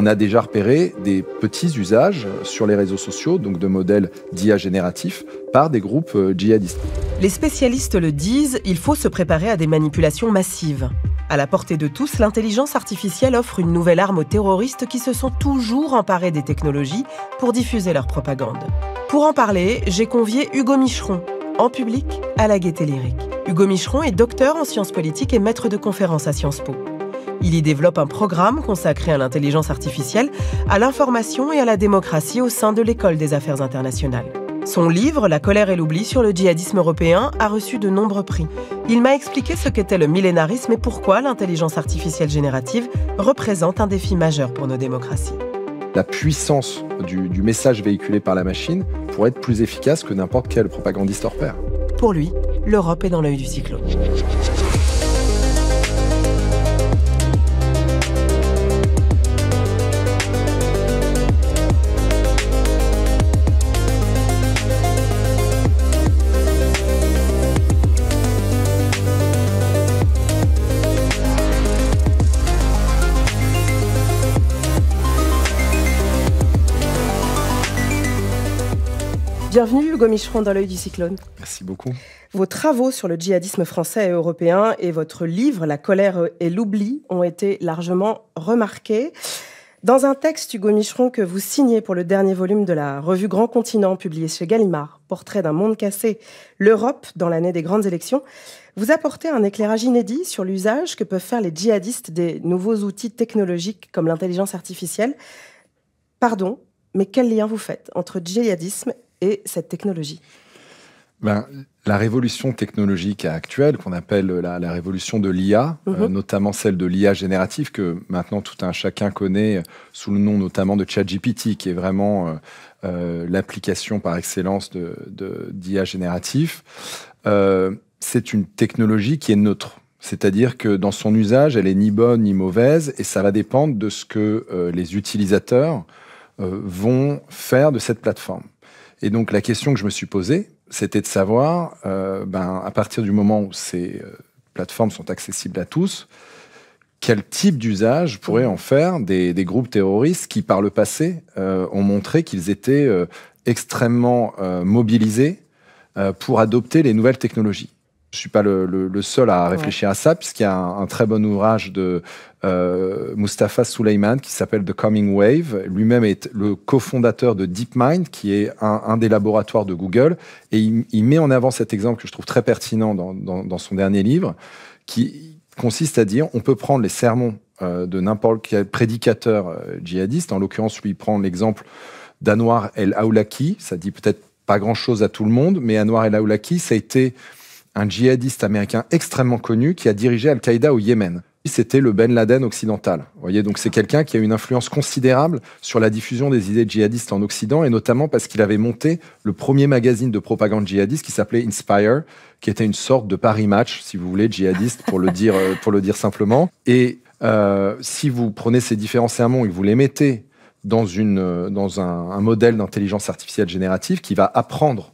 on a déjà repéré des petits usages sur les réseaux sociaux, donc de modèles d'IA génératifs, par des groupes euh, djihadistes. Les spécialistes le disent, il faut se préparer à des manipulations massives. À la portée de tous, l'intelligence artificielle offre une nouvelle arme aux terroristes qui se sont toujours emparés des technologies pour diffuser leur propagande. Pour en parler, j'ai convié Hugo Micheron, en public, à la Gaieté Lyrique. Hugo Micheron est docteur en sciences politiques et maître de conférences à Sciences Po. Il y développe un programme consacré à l'intelligence artificielle, à l'information et à la démocratie au sein de l'école des affaires internationales. Son livre La colère et l'oubli sur le djihadisme européen a reçu de nombreux prix. Il m'a expliqué ce qu'était le millénarisme et pourquoi l'intelligence artificielle générative représente un défi majeur pour nos démocraties. La puissance du, message véhiculé par la machine pourrait être plus efficace que n'importe quel propagandiste hors pair. Pour lui, l'Europe est dans l'œil du cyclone. Bienvenue Hugo Micheron dans l'œil du cyclone. Merci beaucoup. Vos travaux sur le djihadisme français et européen et votre livre La colère et l'oubli ont été largement remarqués. Dans un texte, Hugo Micheron, que vous signez pour le dernier volume de la revue Grand Continent, publié chez Gallimard, Portrait d'un monde cassé, l'Europe dans l'année des grandes élections, vous apportez un éclairage inédit sur l'usage que peuvent faire les djihadistes des nouveaux outils technologiques comme l'intelligence artificielle. Pardon, mais quel lien vous faites entre djihadisme et cette technologie ben, la révolution technologique actuelle, qu'on appelle la, révolution de l'IA, euh, mhm. notamment celle de l'IA générative, que maintenant tout un chacun connaît sous le nom notamment de ChatGPT, qui est vraiment euh, euh, l'application par excellence d'IA de, d'IA génératif. c'est une technologie qui est neutre. C'est-à-dire que dans son usage, elle est ni bonne ni mauvaise, et ça va dépendre de ce que les utilisateurs vont faire de cette plateforme. Et donc la question que je me suis posée, c'était de savoir, euh, ben, à partir du moment où ces euh, plateformes sont accessibles à tous, quel type d'usage pourraient en faire des, groupes terroristes qui, par le passé, euh, ont montré qu'ils étaient extrêmement mobilisés pour adopter les nouvelles technologies je suis pas le, le, le seul à réfléchir à ça, puisqu'il y a un, très bon ouvrage de euh, Mustafa Suleiman qui s'appelle The Coming Wave. Lui-même est le cofondateur de DeepMind, qui est un, un des laboratoires de Google. Et il, il, met en avant cet exemple que je trouve très pertinent dans, dans, dans son dernier livre, qui consiste à dire on peut prendre les sermons euh, de n'importe quel prédicateur euh, djihadiste. En l'occurrence, lui, prend l'exemple d'Anwar el-Awlaki. Ça dit peut-être pas grand-chose à tout le monde, mais Anwar el-Awlaki, ça a été un djihadiste américain extrêmement connu qui a dirigé Al-Qaïda au Yémen. C'était le Ben Laden occidental. Vous voyez, donc c'est quelqu'un qui a une influence considérable sur la diffusion des idées djihadistes en Occident, et notamment parce qu'il avait monté le premier magazine de propagande djihadiste qui s'appelait Inspire, qui était une sorte de Paris Match, si vous voulez, djihadiste, pour le dire, euh, pour le dire simplement. Et euh, si vous prenez ces différents sermons et vous les mettez dans, une, euh, dans un modèle d'intelligence artificielle générative qui va apprendre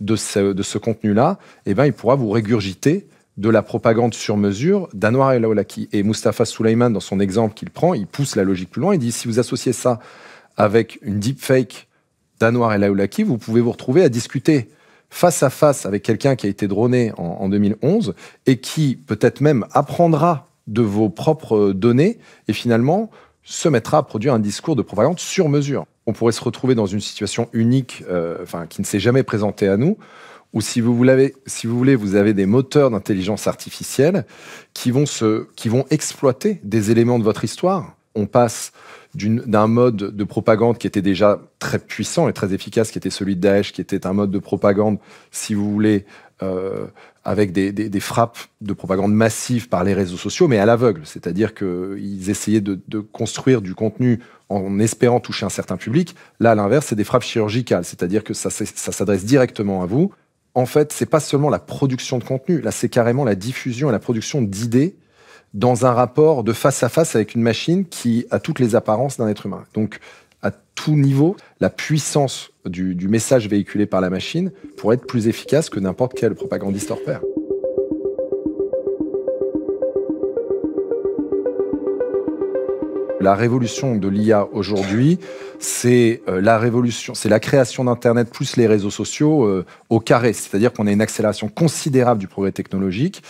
de ce, contenu-là, eh ben, il pourra vous régurgiter de la propagande sur mesure d'Anwar El Awlaki. Et Mustafa Suleiman, dans son exemple qu'il prend, il pousse la logique plus loin. Il dit si vous associez ça avec une deepfake d'Anwar El Awlaki, vous pouvez vous retrouver à discuter face à face avec quelqu'un qui a été droné en 2011 et qui peut-être même apprendra de vos propres données et finalement se mettra à produire un discours de propagande sur mesure on pourrait se retrouver dans une situation unique, euh, enfin, qui ne s'est jamais présentée à nous, ou si vous, voulez, vous avez des moteurs d'intelligence artificielle qui vont, qui vont exploiter des éléments de votre histoire. On passe d'un mode de propagande qui était déjà très puissant et très efficace, qui était celui de Daesh, qui était un mode de propagande, si vous voulez, euh, avec des, frappes de propagande massive par les réseaux sociaux, mais à l'aveugle. C'est-à-dire qu'ils essayaient de, construire du contenu en espérant toucher un certain public. Là, à l'inverse, c'est des frappes chirurgicales, c'est-à-dire que ça, ça s'adresse directement à vous. En fait, c'est pas seulement la production de contenu, là, c'est carrément la diffusion et la production d'idées dans un rapport de face à face avec une machine qui a toutes les apparences d'un être humain. Donc, tout niveau la puissance du, du message véhiculé par la machine pour être plus efficace que n'importe quel propagandiste hors La révolution de l'IA aujourd'hui, c'est euh, la révolution, c'est la création d'Internet plus les réseaux sociaux euh, au carré. C'est-à-dire qu'on a une accélération considérable du progrès technologique,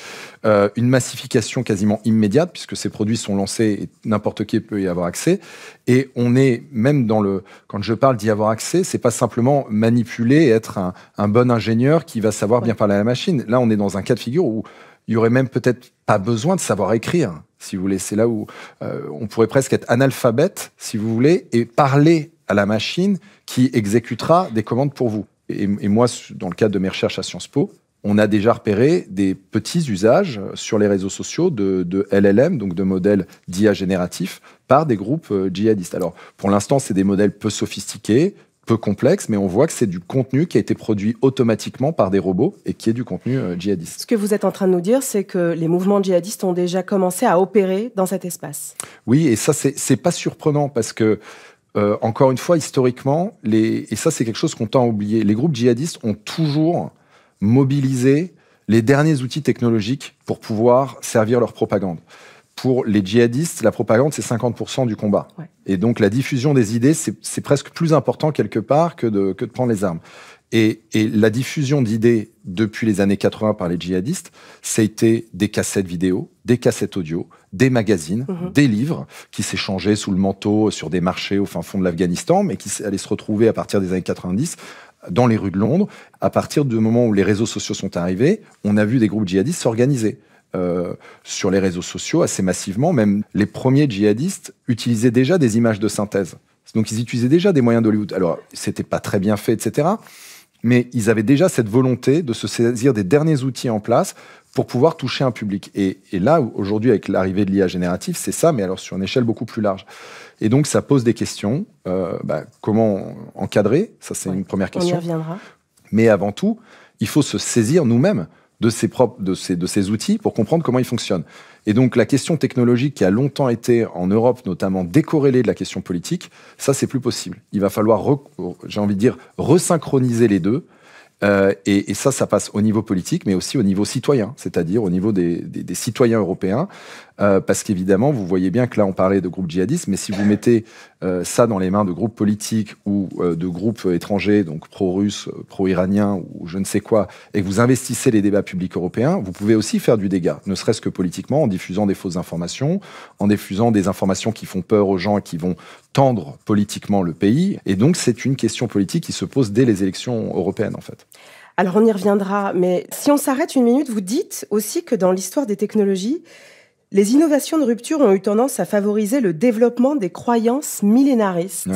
euh, une massification quasiment immédiate puisque ces produits sont lancés et n'importe qui peut y avoir accès. Et on est même dans le, quand je parle d'y avoir accès, c'est pas simplement manipuler, être un, bon ingénieur qui va savoir bien parler à la machine. Là, on est dans un cas de figure où il y aurait même peut-être pas besoin de savoir écrire, si vous voulez. C'est là où euh, on pourrait presque être analphabète, si vous voulez, et parler à la machine qui exécutera des commandes pour vous. Et, moi, dans le cadre de mes recherches à Sciences Po, on a déjà repéré des petits usages sur les réseaux sociaux de, de LLM, donc de modèles d'IA génératifs, par des groupes euh, djihadistes. Alors, pour l'instant, c'est des modèles peu sophistiqués, peu complexe, mais on voit que c'est du contenu qui a été produit automatiquement par des robots et qui est du contenu euh, djihadiste. Ce que vous êtes en train de nous dire, c'est que les mouvements djihadistes ont déjà commencé à opérer dans cet espace. Oui, et ça, c'est pas surprenant parce que euh, encore une fois, historiquement, les, et ça c'est quelque chose qu'on tend à oublier, les groupes djihadistes ont toujours mobilisé les derniers outils technologiques pour pouvoir servir leur propagande pour les djihadistes, la propagande, c'est 50% du combat. Et donc la diffusion des idées, c'est presque plus important quelque part que de, que de prendre les armes. Et, la diffusion d'idées depuis les années 80 par les djihadistes, c'était des cassettes vidéo, des cassettes audio, des magazines, mhm. des livres qui s'échangeaient sous le manteau sur des marchés au fin fond de l'Afghanistan, mais qui allaient se retrouver à partir des années 90 dans les rues de Londres. À partir du moment où les réseaux sociaux sont arrivés, on a vu des groupes djihadistes s'organiser. Euh, sur les réseaux sociaux assez massivement. Même les premiers djihadistes utilisaient déjà des images de synthèse. Donc ils utilisaient déjà des moyens d'Hollywood. Alors c'était pas très bien fait, etc. Mais ils avaient déjà cette volonté de se saisir des derniers outils en place pour pouvoir toucher un public. Et, là, aujourd'hui, avec l'arrivée de l'IA générative, c'est ça, mais alors sur une échelle beaucoup plus large. Et donc, ça pose des questions. Euh, bah, comment encadrer Ça, c'est une première question. On y reviendra. Mais avant tout, il faut se saisir nous-mêmes de ses propres, de ses, de ses outils pour comprendre comment ils fonctionnent. Et donc la question technologique qui a longtemps été en Europe notamment décorrélée de la question politique, ça c'est plus possible. Il va falloir, j'ai envie de dire, resynchroniser les deux. Euh, et, ça, ça passe au niveau politique, mais aussi au niveau citoyen, c'est-à-dire au niveau des, des citoyens européens. Euh, parce qu'évidemment, vous voyez bien que là, on parlait de groupes djihadistes, mais si vous mettez euh, ça dans les mains de groupes politiques ou euh, de groupes étrangers, donc pro-russes, pro-iraniens ou je ne sais quoi, et que vous investissez les débats publics européens, vous pouvez aussi faire du dégât, ne serait-ce que politiquement, en diffusant des fausses informations, en diffusant des informations qui font peur aux gens et qui vont tendre politiquement le pays. Et donc, c'est une question politique qui se pose dès les élections européennes, en fait. Alors on y reviendra, mais si on s'arrête une minute, vous dites aussi que dans l'histoire des technologies, les innovations de rupture ont eu tendance à favoriser le développement des croyances millénaristes.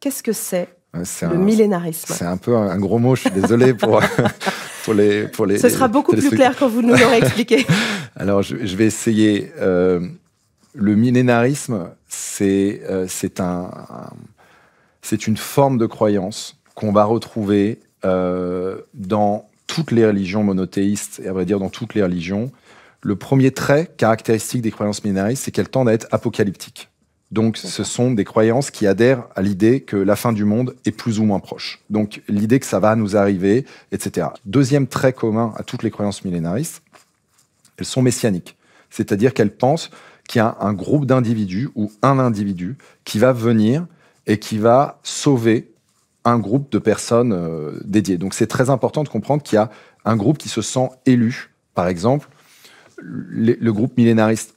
Qu'est-ce que c'est le millénarisme C'est un peu un, gros mot, je suis désolé pour, les, Ce sera beaucoup plus clair quand vous nous l'aurez expliqué. Alors, je, vais essayer. Euh, le millénarisme, c'est euh, un, une forme de croyance qu'on va retrouver euh, dans toutes les religions monothéistes, et à vrai dire dans toutes les religions, le premier trait caractéristique des croyances millénaristes, c'est qu'elles tendent à être apocalyptiques. Donc ce sont des croyances qui adhèrent à l'idée que la fin du monde est plus ou moins proche. Donc l'idée que ça va nous arriver, etc. Deuxième trait commun à toutes les croyances millénaristes, elles sont messianiques. C'est-à-dire qu'elles pensent qu'il y a un groupe d'individus ou un individu qui va venir et qui va sauver un groupe de personnes euh, dédiées. Donc c'est très important de comprendre qu'il y a un groupe qui se sent élu. Par exemple, le, groupe millénariste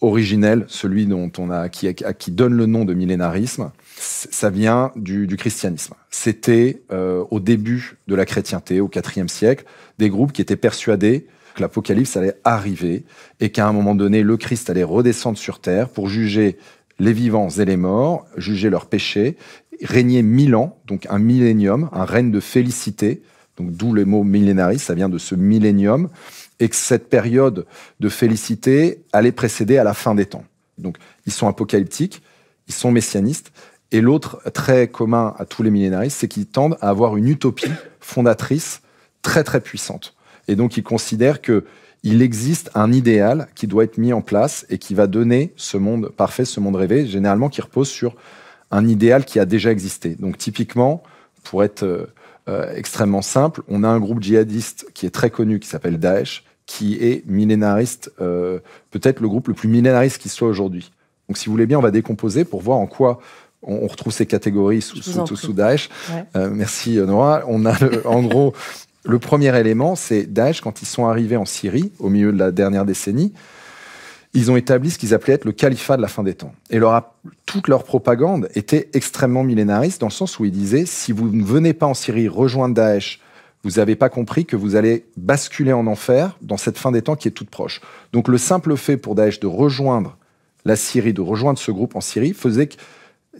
originel, celui dont on a, qui, qui donne le nom de millénarisme, ça vient du, christianisme. C'était euh, au début de la chrétienté, au IVe siècle, des groupes qui étaient persuadés que l'Apocalypse allait arriver et qu'à un moment donné, le Christ allait redescendre sur terre pour juger les vivants et les morts, juger leurs péchés, régner mille ans, donc un millénium, un règne de félicité, donc d'où le mot millénariste, ça vient de ce millénium et que cette période de félicité allait précéder à la fin des temps. Donc, ils sont apocalyptiques, ils sont messianistes, et l'autre très commun à tous les millénaristes, c'est qu'ils tendent à avoir une utopie fondatrice très très puissante. Et donc, ils considèrent que il existe un idéal qui doit être mis en place et qui va donner ce monde parfait, ce monde rêvé, généralement qui repose sur un idéal qui a déjà existé. Donc, typiquement, pour être euh, euh, extrêmement simple. On a un groupe djihadiste qui est très connu, qui s'appelle Daesh, qui est millénariste, euh, peut-être le groupe le plus millénariste qui soit aujourd'hui. Donc, si vous voulez bien, on va décomposer pour voir en quoi on, retrouve ces catégories sous, sous, Daesh. Euh, merci Nora. On a en gros le premier élément, c'est Daesh quand ils sont arrivés en Syrie au milieu de la dernière décennie ils ont établi ce qu'ils appelaient être le califat de la fin des temps. Et leur, toute leur propagande était extrêmement millénariste dans le sens où ils disaient si vous ne venez pas en Syrie rejoindre Daesh, vous n'avez pas compris que vous allez basculer en enfer dans cette fin des temps qui est toute proche. Donc le simple fait pour Daesh de rejoindre la Syrie, de rejoindre ce groupe en Syrie, faisait que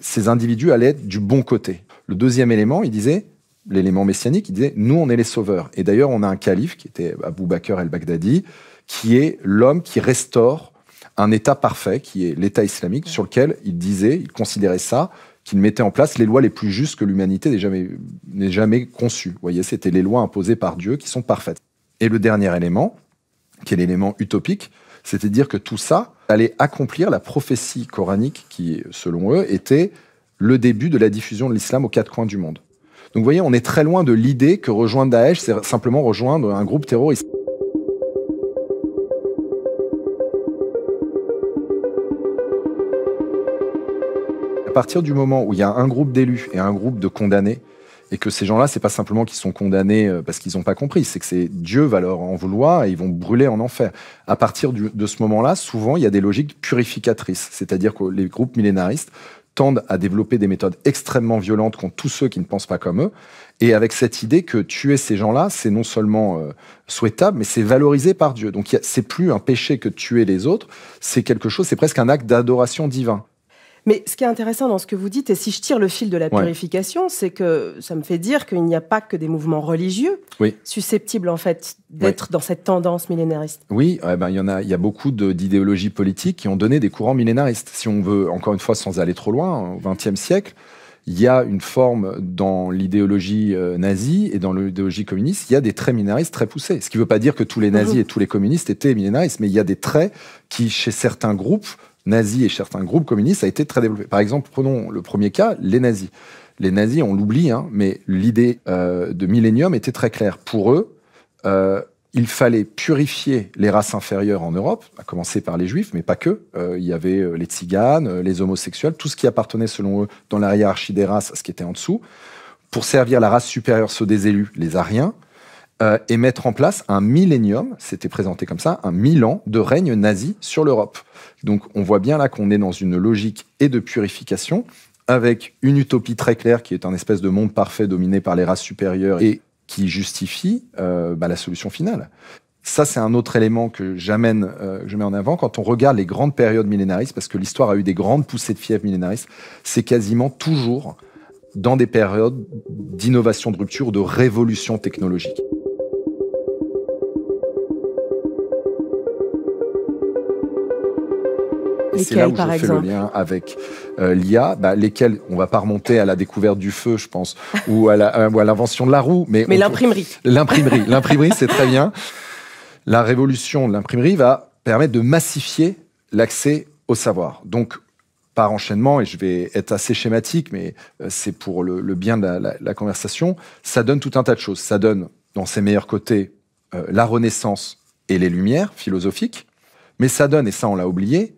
ces individus allaient être du bon côté. Le deuxième élément, il disait, l'élément messianique, il disait, nous, on est les sauveurs. Et d'ailleurs, on a un calife qui était Abou Bakr el-Baghdadi, qui est l'homme qui restaure un État parfait, qui est l'État islamique, sur lequel ils disait, ils considérait ça, qu'ils mettaient en place les lois les plus justes que l'humanité n'ait jamais, jamais conçues. Vous voyez, c'était les lois imposées par Dieu qui sont parfaites. Et le dernier élément, qui est l'élément utopique, c'était dire que tout ça allait accomplir la prophétie coranique qui, selon eux, était le début de la diffusion de l'islam aux quatre coins du monde. Donc vous voyez, on est très loin de l'idée que rejoindre Daesh, c'est simplement rejoindre un groupe terroriste. À partir du moment où il y a un groupe d'élus et un groupe de condamnés, et que ces gens-là, c'est pas simplement qu'ils sont condamnés euh, parce qu'ils n'ont pas compris, c'est que c'est Dieu va leur en vouloir et ils vont brûler en enfer. À partir de ce moment-là, souvent, il y a des logiques purificatrices, c'est-à-dire que les groupes millénaristes tendent à développer des méthodes extrêmement violentes contre tous ceux qui ne pensent pas comme eux, et avec cette idée que tuer ces gens-là, c'est non seulement euh, souhaitable, mais c'est valorisé par Dieu. Donc c'est plus un péché que tuer les autres, c'est quelque chose, c'est presque un acte d'adoration divin. Mais ce qui est intéressant dans ce que vous dites, et si je tire le fil de la purification, c'est que ça me fait dire qu'il n'y a pas que des mouvements religieux susceptibles en fait d'être dans cette tendance millénariste. Oui, eh ben, il y a, il y a beaucoup d'idéologies politiques qui ont donné des courants millénaristes. Si on veut, encore une fois, sans aller trop loin, hein, au XXe siècle, il y a une forme dans l'idéologie euh, nazie et dans l'idéologie communiste, il y a des traits millénaristes très poussés. Ce qui ne veut pas dire que tous les nazis mhm. et tous les communistes étaient millénaristes, mais il y a des traits qui, chez certains groupes, nazis et certains groupes communistes, a été très développé. Par exemple, prenons le premier cas, les nazis. Les nazis, on l'oublie, hein, mais l'idée euh, de millénium était très claire. Pour eux, euh, il fallait purifier les races inférieures en Europe, à commencer par les juifs, mais pas que. Euh, il y avait les tziganes, les homosexuels, tout ce qui appartenait selon eux dans la hiérarchie des races, ce qui était en dessous, pour servir la race supérieure, ceux des élus, les ariens, euh, et mettre en place un millénium, c'était présenté comme ça, un mille ans de règne nazi sur l'Europe. Donc on voit bien là qu'on est dans une logique et de purification, avec une utopie très claire qui est un espèce de monde parfait dominé par les races supérieures et qui justifie euh, bah, la solution finale. Ça, c'est un autre élément que j'amène, que euh, je mets en avant quand on regarde les grandes périodes millénaristes, parce que l'histoire a eu des grandes poussées de fièvre millénariste. C'est quasiment toujours dans des périodes d'innovation de rupture, de révolution technologique. c'est là où par le lien avec euh, l'IA, bah, lesquels on va pas remonter à la découverte du feu, je pense, euh, ou à l'invention de la roue, mais, mais l'imprimerie. L'imprimerie, l'imprimerie, c'est très bien. La révolution de l'imprimerie va permettre de massifier l'accès au savoir. Donc par enchaînement, et je vais être assez schématique, mais euh, c'est pour le, bien de la, conversation, ça donne tout un tas de choses. Ça donne, dans ses meilleurs côtés, la Renaissance et les Lumières philosophiques, mais ça donne, et ça on l'a oublié,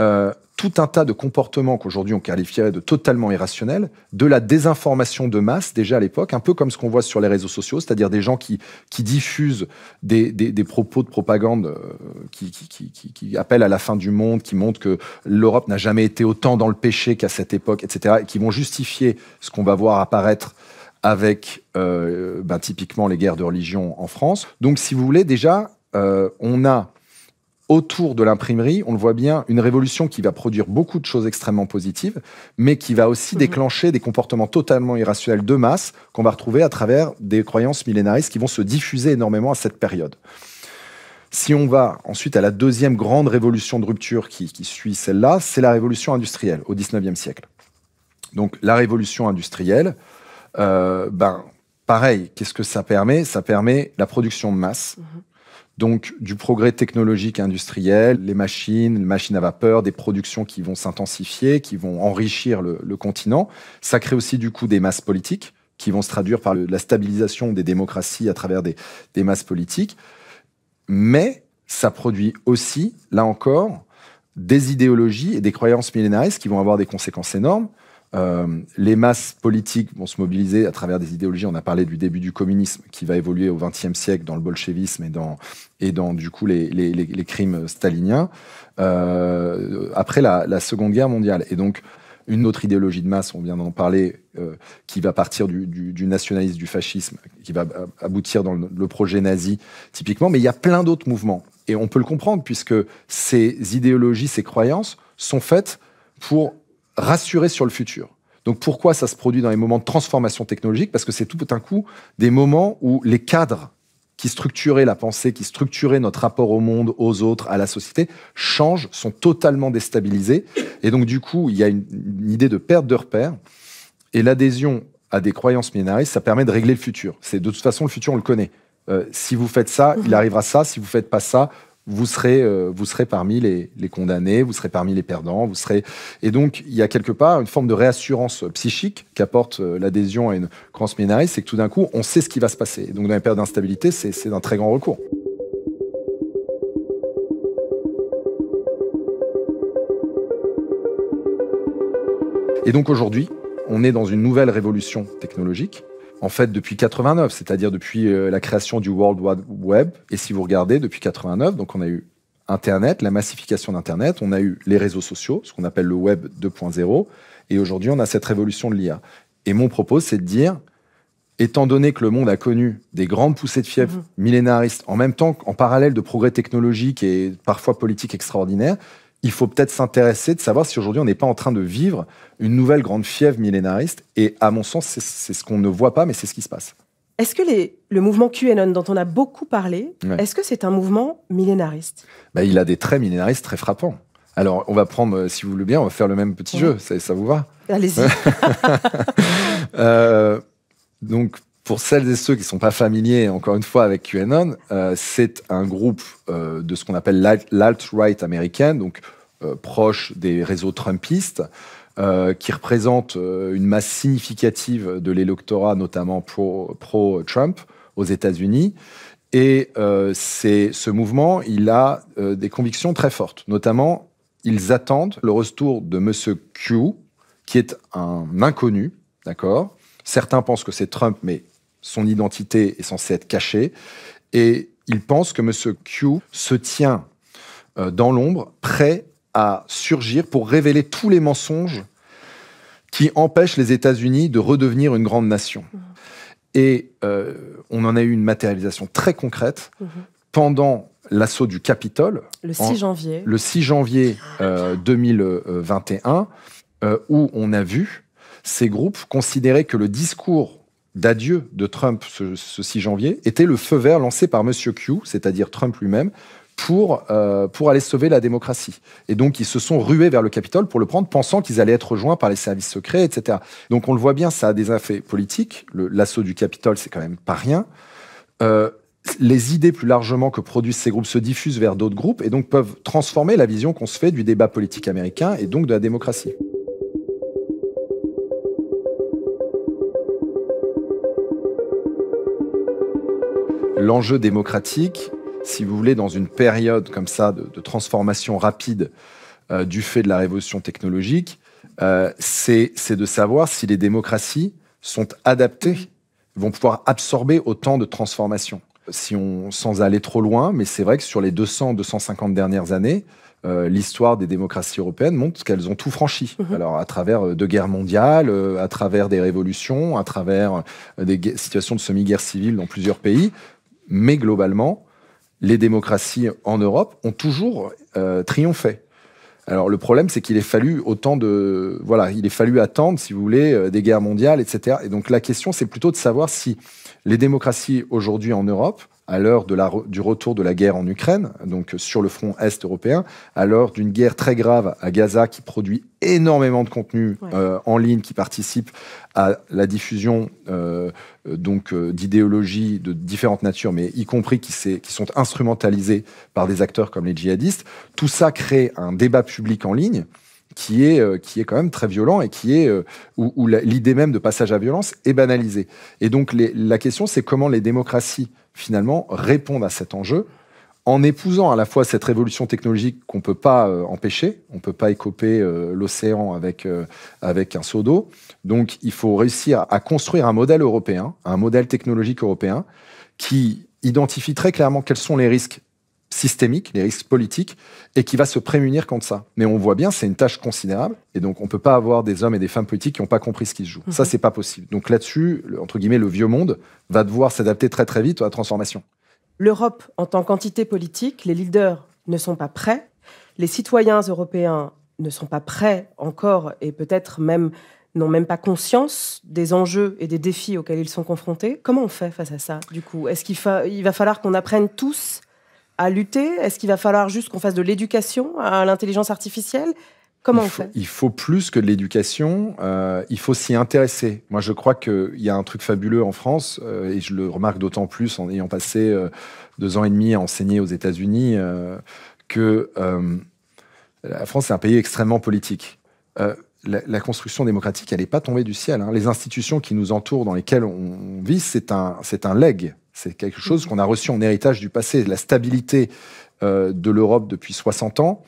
euh, tout un tas de comportements qu'aujourd'hui on qualifierait de totalement irrationnels, de la désinformation de masse déjà à l'époque, un peu comme ce qu'on voit sur les réseaux sociaux, c'est-à-dire des gens qui, qui diffusent des, des, des propos de propagande euh, qui qui, qui, qui, appellent à la fin du monde, qui montrent que l'Europe n'a jamais été autant dans le péché qu'à cette époque, etc., et qui vont justifier ce qu'on va voir apparaître avec euh, ben, typiquement les guerres de religion en France. Donc si vous voulez, déjà, euh, on a autour de l'imprimerie, on le voit bien, une révolution qui va produire beaucoup de choses extrêmement positives, mais qui va aussi mhm. déclencher des comportements totalement irrationnels de masse qu'on va retrouver à travers des croyances millénaristes qui vont se diffuser énormément à cette période. Si on va ensuite à la deuxième grande révolution de rupture qui, suit celle-là, c'est la révolution industrielle au 19e siècle. Donc la révolution industrielle, euh, ben, pareil, qu'est-ce que ça permet Ça permet la production de masse. Mhm. Donc du progrès technologique industriel, les machines, les machines à vapeur, des productions qui vont s'intensifier, qui vont enrichir le, continent. Ça crée aussi du coup des masses politiques qui vont se traduire par la stabilisation des démocraties à travers des, des masses politiques. Mais ça produit aussi, là encore, des idéologies et des croyances millénaristes qui vont avoir des conséquences énormes. Euh, les masses politiques vont se mobiliser à travers des idéologies. On a parlé du début du communisme qui va évoluer au XXe siècle dans le bolchevisme et dans, et dans du coup les, crimes staliniens euh, après la, Seconde Guerre mondiale. Et donc une autre idéologie de masse, on vient d'en parler, euh, qui va partir du, nationalisme, du fascisme, qui va aboutir dans le projet nazi typiquement. Mais il y a plein d'autres mouvements. Et on peut le comprendre puisque ces idéologies, ces croyances sont faites pour rassurer sur le futur. Donc pourquoi ça se produit dans les moments de transformation technologique Parce que c'est tout d'un coup des moments où les cadres qui structuraient la pensée, qui structuraient notre rapport au monde, aux autres, à la société, changent, sont totalement déstabilisés. Et donc du coup, il y a une, idée de perte de repères. Et l'adhésion à des croyances millénaristes, ça permet de régler le futur. C'est de toute façon le futur, on le connaît. Euh, si vous faites ça, il mhm. arrivera ça. Si vous faites pas ça, euh, vous serez, parmi les, condamnés, vous serez parmi les perdants, vous serez. Et donc, il y a quelque part une forme de réassurance psychique qu'apporte euh, l'adhésion à une grande c'est que tout d'un coup, on sait ce qui va se passer. donc, dans les périodes d'instabilité, c'est d'un très grand recours. Et donc aujourd'hui, on est dans une nouvelle révolution technologique en fait depuis 89, c'est-à-dire depuis euh, la création du World Wide Web. Et si vous regardez, depuis 89, donc on a eu Internet, la massification d'Internet, on a eu les réseaux sociaux, ce qu'on appelle le Web 2.0, et aujourd'hui on a cette révolution de l'IA. Et mon propos, c'est de dire, étant donné que le monde a connu des grandes poussées de fièvre millénariste, mhm. millénaristes, en même temps qu'en parallèle de progrès technologiques et parfois politiques extraordinaires, il faut peut-être s'intéresser de savoir si aujourd'hui on n'est pas en train de vivre une nouvelle grande fièvre millénariste. Et à mon sens, c'est ce qu'on ne voit pas, mais c'est ce qui se passe. Est-ce que le mouvement QAnon, dont on a beaucoup parlé, est-ce que c'est un mouvement millénariste bah, Il a des traits millénaristes très frappants. Alors, on va prendre, euh, si vous voulez bien, on va faire le même petit jeu. Ça, vous va Allez-y. Euh, donc, pour celles et ceux qui ne sont pas familiers, encore une fois, avec QAnon, euh, c'est un groupe de ce qu'on appelle l'alt-right américaine, donc euh, proche des réseaux trumpistes, euh, qui représentent euh, une masse significative de l'électorat, notamment pro-Trump aux États-Unis. Et ce mouvement, il a des convictions très fortes, notamment ils attendent le retour de M. Q, qui est un inconnu, d'accord Certains pensent que c'est Trump, mais son identité est censée être cachée. Et ils pensent que M. Q se tient dans l'ombre, prêt à surgir pour révéler tous les mensonges qui empêchent les États-Unis de redevenir une grande nation. Mmh. Et euh, on en a eu une matérialisation très concrète mmh. pendant l'assaut du Capitole. Le 6 janvier. Le 6 janvier 2021, euh, euh, où on a vu ces groupes considérer que le discours d'adieu de Trump ce, 6 janvier était le feu vert lancé par M. Q, c'est-à-dire Trump lui-même, pour, euh, pour aller sauver la démocratie. Et donc, ils se sont rués vers le Capitole pour le prendre, pensant qu'ils allaient être rejoints par les services secrets, etc. Donc, on le voit bien, ça a des effets politiques. L'assaut du Capitole, c'est quand même pas rien. Euh, les idées plus largement que produisent ces groupes se diffusent vers d'autres groupes et donc peuvent transformer la vision qu'on se fait du débat politique américain et donc de la démocratie. L'enjeu démocratique, si vous voulez, dans une période comme ça de, transformation rapide euh, du fait de la révolution technologique, euh, c'est de savoir si les démocraties sont adaptées, vont pouvoir absorber autant de transformations. Si on, sans aller trop loin, mais c'est vrai que sur les 200-250 dernières années, euh, l'histoire des démocraties européennes montre qu'elles ont tout franchi. Mhm. Alors, à travers deux guerres mondiales, à travers des révolutions, à travers des situations de semi-guerre civile dans plusieurs pays, mais globalement, les démocraties en Europe ont toujours euh, triomphé. Alors le problème, c'est qu'il est fallu autant de voilà, il est fallu attendre, si vous voulez, euh, des guerres mondiales, etc. Et donc la question, c'est plutôt de savoir si les démocraties aujourd'hui en Europe, à l'heure du retour de la guerre en Ukraine, donc sur le front est européen, à l'heure d'une guerre très grave à Gaza qui produit énormément de contenu euh, en ligne qui participe à la diffusion euh, donc euh, d'idéologies de différentes natures, mais y compris qui, sont instrumentalisées par des acteurs comme les djihadistes. Tout ça crée un débat public en ligne qui est, euh, qui est quand même très violent et qui est euh, où, l'idée même de passage à violence est banalisée. Et donc la question, c'est comment les démocraties finalement répondent à cet enjeu en épousant à la fois cette révolution technologique qu'on ne peut pas euh, empêcher, on ne peut pas écoper l'océan avec, avec un seau d'eau, donc il faut réussir à construire un modèle européen, un modèle technologique européen, qui identifie très clairement quels sont les risques systémiques, les risques politiques, et qui va se prémunir contre ça. Mais on voit bien, c'est une tâche considérable, et donc on ne peut pas avoir des hommes et des femmes politiques qui n'ont pas compris ce qui se joue. Ça, Ça, mhm. c'est pas possible. Donc là-dessus, entre guillemets, le vieux monde va devoir s'adapter très très vite à la transformation. L'Europe, en tant qu'entité politique, les leaders ne sont pas prêts, les citoyens européens ne sont pas prêts encore, et peut-être même n'ont même pas conscience des enjeux et des défis auxquels ils sont confrontés. Comment on fait face à ça, du coup Est-ce qu'il va falloir qu'on apprenne tous à lutter Est-ce qu'il va falloir juste qu'on fasse de l'éducation à l'intelligence artificielle Comment on fait Il faut plus que de l'éducation, euh, il faut s'y intéresser. Moi, je crois qu'il y a un truc fabuleux en France, euh, et je le remarque d'autant plus en ayant passé euh, deux ans et demi à enseigner aux États-Unis, que la France est un pays extrêmement politique la, construction démocratique, elle n'est pas tombée du ciel. Hein. Les institutions qui nous entourent, dans lesquelles on, vit, c'est un, c'est un leg. C'est quelque chose mm. qu'on a reçu en héritage du passé. La stabilité euh, de l'Europe depuis 60 ans,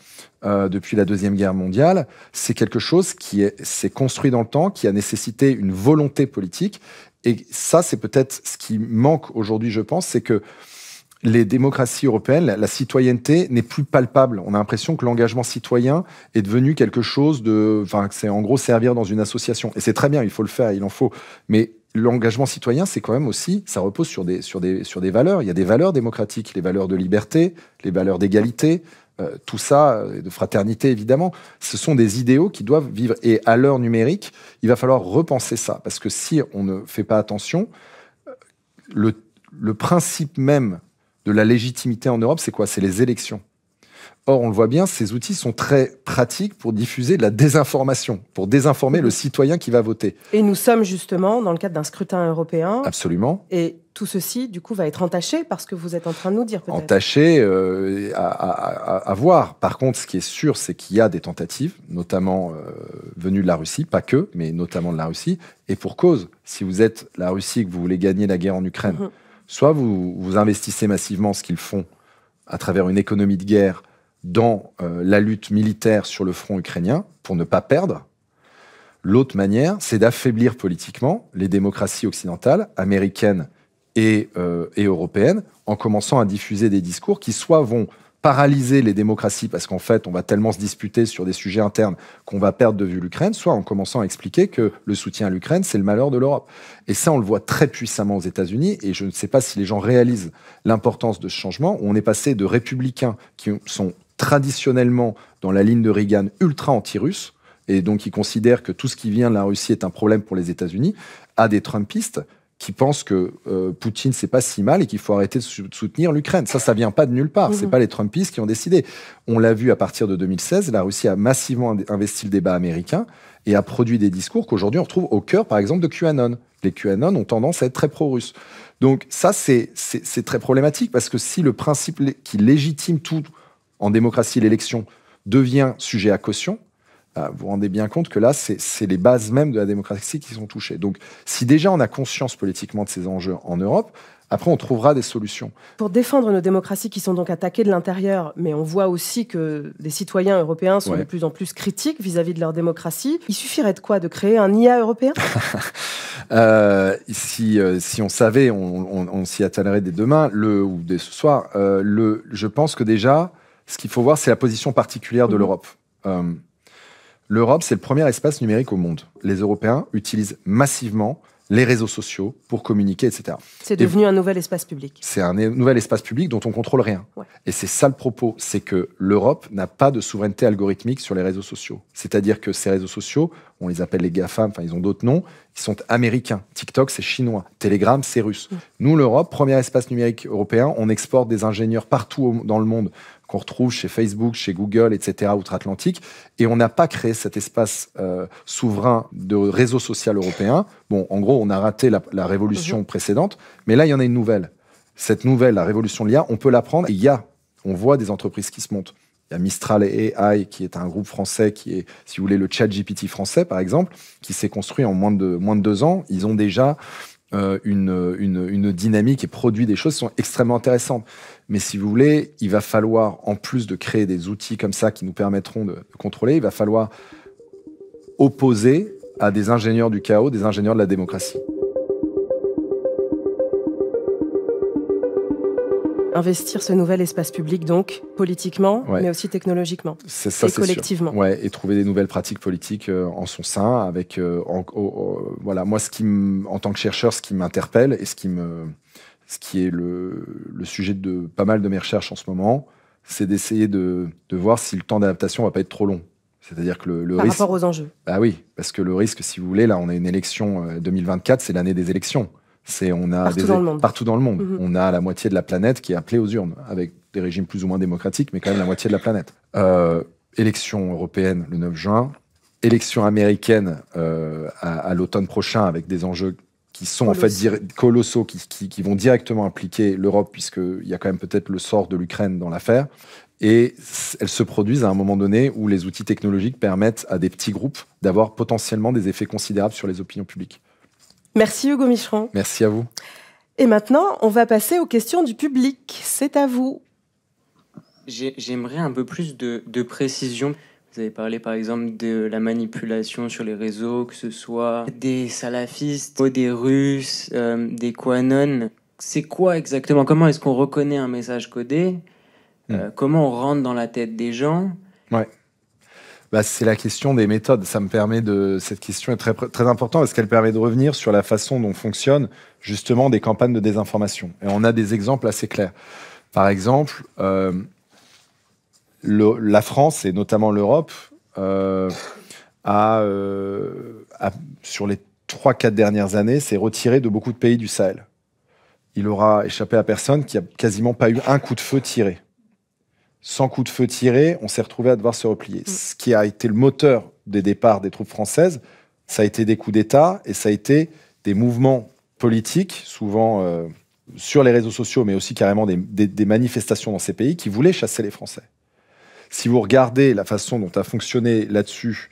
euh, depuis la Deuxième Guerre mondiale, c'est quelque chose qui s'est construit dans le temps, qui a nécessité une volonté politique. Et ça, c'est peut-être ce qui manque aujourd'hui, je pense, c'est que les démocraties européennes, la, citoyenneté n'est plus palpable. On a l'impression que l'engagement citoyen est devenu quelque chose de, enfin, c'est en gros servir dans une association. Et c'est très bien, il faut le faire, il en faut. Mais l'engagement citoyen, c'est quand même aussi, ça repose sur des, sur des, sur des valeurs. Il y a des valeurs démocratiques, les valeurs de liberté, les valeurs d'égalité, euh, tout ça, euh, de fraternité évidemment, ce sont des idéaux qui doivent vivre. Et à l'heure numérique, il va falloir repenser ça, parce que si on ne fait pas attention, euh, le, le principe même de la légitimité en Europe, c'est quoi C'est les élections. Or, on le voit bien, ces outils sont très pratiques pour diffuser de la désinformation, pour désinformer le citoyen qui va voter. Et nous sommes justement dans le cadre d'un scrutin européen. Absolument. Et tout ceci, du coup, va être entaché parce que vous êtes en train de nous dire peut Entaché euh, à, voir. Par contre, ce qui est sûr, c'est qu'il y a des tentatives, notamment euh, venues de la Russie, pas que, mais notamment de la Russie, et pour cause. Si vous êtes la Russie et que vous voulez gagner la guerre en Ukraine. Mhm. Soit vous, investissez massivement ce qu'ils font à travers une économie de guerre dans euh, la lutte militaire sur le front ukrainien pour ne pas perdre. L'autre manière, c'est d'affaiblir politiquement les démocraties occidentales, américaines et, euh, et européennes, en commençant à diffuser des discours qui soit vont paralyser les démocraties parce qu'en fait, on va tellement se disputer sur des sujets internes qu'on va perdre de vue l'Ukraine, soit en commençant à expliquer que le soutien à l'Ukraine, c'est le malheur de l'Europe. Et ça, on le voit très puissamment aux États-Unis, et je ne sais pas si les gens réalisent l'importance de ce changement. On est passé de républicains qui sont traditionnellement dans la ligne de Reagan ultra anti-russe, et donc qui considèrent que tout ce qui vient de la Russie est un problème pour les États-Unis, à des Trumpistes qui pensent que euh, Poutine, c'est pas si mal et qu'il faut arrêter de soutenir l'Ukraine. Ça, ça vient pas de nulle part. C'est mhm. pas les Trumpistes qui ont décidé. On l'a vu à partir de 2016, la Russie a massivement investi le débat américain et a produit des discours qu'aujourd'hui on retrouve au cœur, par exemple, de QAnon. Les QAnon ont tendance à être très pro-russes. Donc ça, c'est très problématique parce que si le principe qui légitime tout en démocratie, l'élection, devient sujet à caution, ah, vous vous rendez bien compte que là, c'est les bases mêmes de la démocratie qui sont touchées. Donc, si déjà on a conscience politiquement de ces enjeux en Europe, après, on trouvera des solutions. Pour défendre nos démocraties qui sont donc attaquées de l'intérieur, mais on voit aussi que des citoyens européens sont de plus en plus critiques vis-à-vis de leur démocratie, il suffirait de quoi De créer un IA européen euh, si, euh, si, on savait, on, s'y attalerait dès demain le, ou dès ce soir. Euh, le, je pense que déjà, ce qu'il faut voir, c'est la position particulière de mhm. l'Europe. L'Europe, c'est le premier espace numérique au monde. Les Européens utilisent massivement les réseaux sociaux pour communiquer, etc. C'est devenu un nouvel espace public. C'est un nouvel espace public dont on contrôle rien. Et c'est ça le propos, c'est que l'Europe n'a pas de souveraineté algorithmique sur les réseaux sociaux. C'est-à-dire que ces réseaux sociaux, on les appelle les GAFAM, enfin ils ont d'autres noms, ils sont américains. TikTok, c'est chinois. Telegram, c'est russe. Nous, l'Europe, premier espace numérique européen, on exporte des ingénieurs partout dans le monde qu'on retrouve chez Facebook, chez Google, etc., outre-Atlantique. Et on n'a pas créé cet espace euh, souverain de réseau social européen. Bon, en gros, on a raté la, révolution mhm. précédente, mais là, il y en a une nouvelle. Cette nouvelle, la révolution de l'IA, on peut l'apprendre. Il y a, on voit des entreprises qui se montent. Il y a Mistral AI, qui est un groupe français, qui est, si vous voulez, le chat GPT français, par exemple, qui s'est construit en moins de, moins de deux ans. Ils ont déjà euh, une, dynamique et produit des choses qui sont extrêmement intéressantes. Mais si vous voulez, il va falloir, en plus de créer des outils comme ça qui nous permettront de contrôler, il va falloir opposer à des ingénieurs du chaos, des ingénieurs de la démocratie. Investir ce nouvel espace public, donc, politiquement, mais aussi technologiquement. et collectivement. et trouver des nouvelles pratiques politiques euh, en son sein. Avec, euh, voilà, moi, ce qui en tant que chercheur, ce qui m'interpelle et ce qui, me, ce qui est le, sujet de pas mal de mes recherches en ce moment, c'est d'essayer de, voir si le temps d'adaptation va pas être trop long. C'est-à-dire que le, Par risque. rapport aux enjeux. Bah oui, parce que le risque, si vous voulez, là, on a une élection 2024, euh, c'est l'année des élections. C'est on a partout, dans, le monde. Mhm. On a la moitié de la planète qui est appelée aux urnes, avec des régimes plus ou moins démocratiques, mais quand même la moitié de la planète. Euh, élection européenne le 9 juin, élection américaine euh, à, l'automne prochain, avec des enjeux qui sont en fait colossaux, qui, qui, vont directement impliquer l'Europe, puisqu'il y a quand même peut-être le sort de l'Ukraine dans l'affaire. Et elles se produisent à un moment donné où les outils technologiques permettent à des petits groupes d'avoir potentiellement des effets considérables sur les opinions publiques. Merci Hugo Michron. Merci à vous. Et maintenant, on va passer aux questions du public. C'est à vous. J'aimerais un peu plus de, précision. Vous avez parlé par exemple de la manipulation sur les réseaux, que ce soit des salafistes, des Russes, euh, des Quanon. C'est quoi exactement Comment est-ce qu'on reconnaît un message codé hmm. euh, Comment on rentre dans la tête des gens bah, c'est la question des méthodes. Ça me permet de cette question est très très importante parce qu'elle permet de revenir sur la façon dont fonctionnent justement des campagnes de désinformation. Et on a des exemples assez clairs. Par exemple, euh, la France et notamment l'Europe euh, euh, a, sur les 3-4 dernières années, s'est retirée de beaucoup de pays du Sahel. Il aura échappé à personne qui n'y a quasiment pas eu un coup de feu tiré sans coup de feu tiré, on s'est retrouvé à devoir se replier. Mm. Ce qui a été le moteur des départs des troupes françaises, ça a été des coups d'État et ça a été des mouvements politiques, souvent euh, sur les réseaux sociaux, mais aussi carrément des, manifestations dans ces pays qui voulaient chasser les Français. Si vous regardez la façon dont a fonctionné là-dessus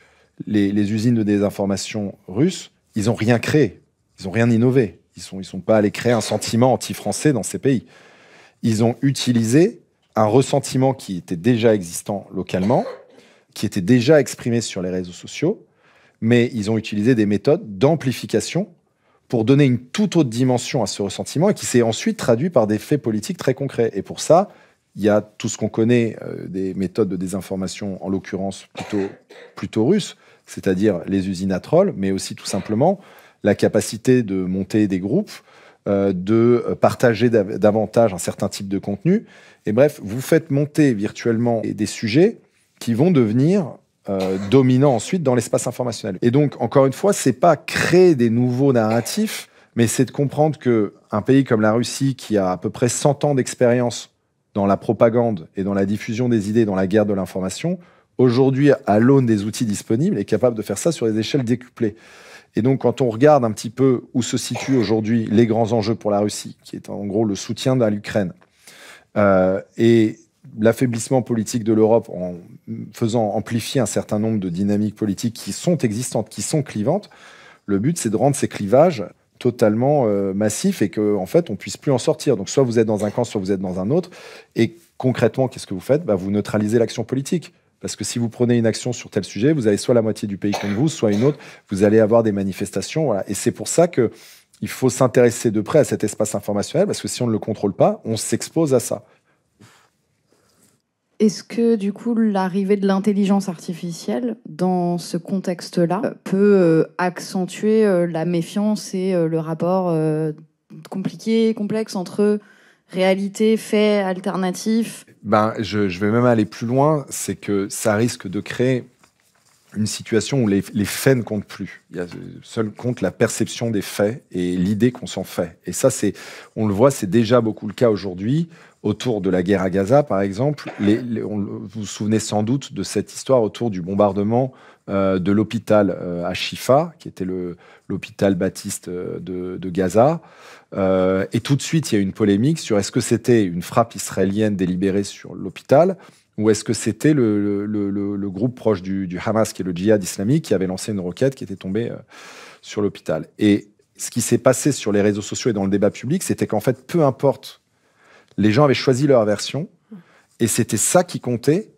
les, usines de désinformation russes, ils n'ont rien créé, ils n'ont rien innové, ils ne ils sont pas allés créer un sentiment anti-français dans ces pays. Ils ont utilisé un ressentiment qui était déjà existant localement, qui était déjà exprimé sur les réseaux sociaux, mais ils ont utilisé des méthodes d'amplification pour donner une toute autre dimension à ce ressentiment et qui s'est ensuite traduit par des faits politiques très concrets. Et pour ça, il y a tout ce qu'on connaît euh, des méthodes de désinformation, en l'occurrence plutôt, plutôt russes, c'est-à-dire les usines à trolls, mais aussi tout simplement la capacité de monter des groupes euh, de partager davantage un certain type de contenu. Et bref, vous faites monter virtuellement des sujets qui vont devenir euh, dominants ensuite dans l'espace informationnel. Et donc, encore une fois, c'est pas créer des nouveaux narratifs, mais c'est de comprendre que un pays comme la Russie, qui a à peu près 100 ans d'expérience dans la propagande et dans la diffusion des idées, dans la guerre de l'information, aujourd'hui, à l'aune des outils disponibles, est capable de faire ça sur des échelles décuplées. Et donc, quand on regarde un petit peu où se situent aujourd'hui les grands enjeux pour la Russie, qui est en gros le soutien à l'Ukraine, euh, et l'affaiblissement politique de l'Europe en faisant amplifier un certain nombre de dynamiques politiques qui sont existantes, qui sont clivantes, le but, c'est de rendre ces clivages totalement euh, massifs et qu'en fait, on puisse plus en sortir. Donc, soit vous êtes dans un camp, soit vous êtes dans un autre. Et concrètement, qu'est-ce que vous faites bah, Vous neutralisez l'action politique. Parce que si vous prenez une action sur tel sujet, vous avez soit la moitié du pays contre vous, soit une autre. Vous allez avoir des manifestations. Et c'est pour ça que il faut s'intéresser de près à cet espace informationnel, parce que si on ne le contrôle pas, on s'expose à ça. Est-ce que du coup l'arrivée de l'intelligence artificielle dans ce contexte-là peut euh, accentuer euh, la méfiance et euh, le rapport compliqué, complexe entre réalité, fait, alternatif ben, je, vais même aller plus loin, c'est que ça risque de créer une situation où les, les, faits ne comptent plus. Il y a, seul compte la perception des faits et l'idée qu'on s'en fait. Et ça, c'est, on le voit, c'est déjà beaucoup le cas aujourd'hui autour de la guerre à Gaza, par exemple. vous vous souvenez sans doute de cette histoire autour du bombardement euh, de l'hôpital euh, à Shifa, qui était l'hôpital baptiste euh, de, Gaza. et tout de suite, il y a une polémique sur est-ce que c'était une frappe israélienne délibérée sur l'hôpital ou est-ce que c'était le, groupe proche du, du, Hamas, qui est le djihad islamique, qui avait lancé une roquette qui était tombée sur l'hôpital Et ce qui s'est passé sur les réseaux sociaux et dans le débat public, c'était qu'en fait, peu importe les gens avaient choisi leur version et c'était ça qui comptait.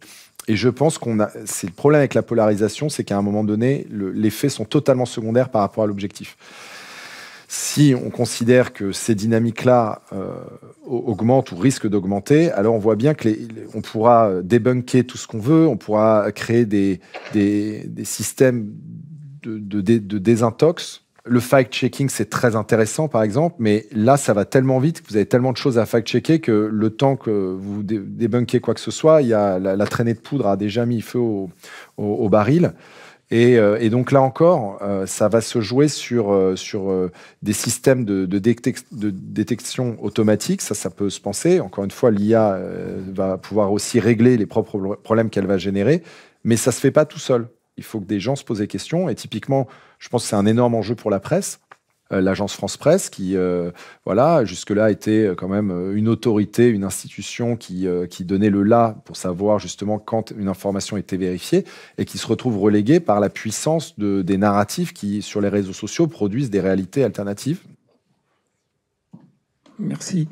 Et je pense qu'on a. C'est le problème avec la polarisation, c'est qu'à un moment donné, les faits sont totalement secondaires par rapport à l'objectif. Si on considère que ces dynamiques-là euh, augmentent ou risquent d'augmenter, alors on voit bien que les, on pourra débunker tout ce qu'on veut, on pourra créer des, des, systèmes de, de désintox le fact-checking, c'est très intéressant, par exemple, mais là, ça va tellement vite que vous avez tellement de choses à fact-checker que le temps que vous dé quoi que ce soit, il y a, la, traînée de poudre a déjà mis feu au, baril. Euh, et, donc là encore, euh, ça va se jouer sur, euh, sur des systèmes de, détection automatique. Ça, ça peut se penser. Encore une fois, l'IA va pouvoir aussi régler les propres problèmes qu'elle va générer, mais ça ne se fait pas tout seul il faut que des gens se posent des questions. Et typiquement, je pense que c'est un énorme enjeu pour la presse. Euh, l'agence France Presse, qui euh, voilà, jusque-là était euh, quand même une autorité, une institution qui, qui donnait le là pour savoir justement quand une information était vérifiée, et qui se retrouve reléguée par la puissance des narratifs qui, sur les réseaux sociaux, produisent des réalités alternatives. Merci.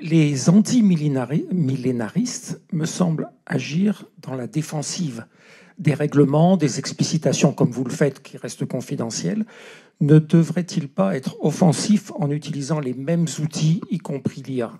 Les anti-millénaristes me semblent agir dans la défensive des règlements, des explicitations comme vous le faites qui restent confidentielles, ne devrait-il pas être offensif en utilisant les mêmes outils, y compris l'IA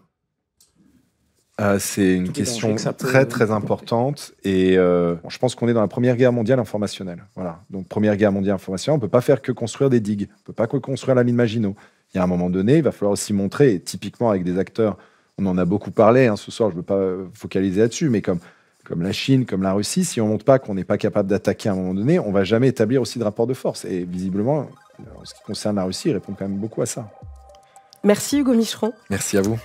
ah, c'est une question très très importante et euh, je pense qu'on est dans la première guerre mondiale informationnelle. Voilà. Donc première guerre mondiale informationnelle, on ne peut pas faire que construire des digues, on ne peut pas que construire la ligne Maginot. Il y a un moment donné, il va falloir aussi montrer, typiquement avec des acteurs, on en a beaucoup parlé, hein, ce soir je ne veux pas focaliser là-dessus, mais comme comme la Chine, comme la Russie, si on ne montre pas qu'on n'est pas capable d'attaquer à un moment donné, on ne va jamais établir aussi de rapport de force. Et visiblement, ce qui concerne la Russie, répond quand même beaucoup à ça. Merci Hugo Micheron. Merci à vous.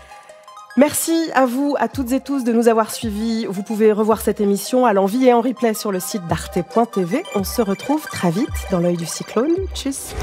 Merci à vous, à toutes et tous, de nous avoir suivis. Vous pouvez revoir cette émission à l'envie et en replay sur le site d'arte.tv. On se retrouve très vite dans l'œil du cyclone. Tchuss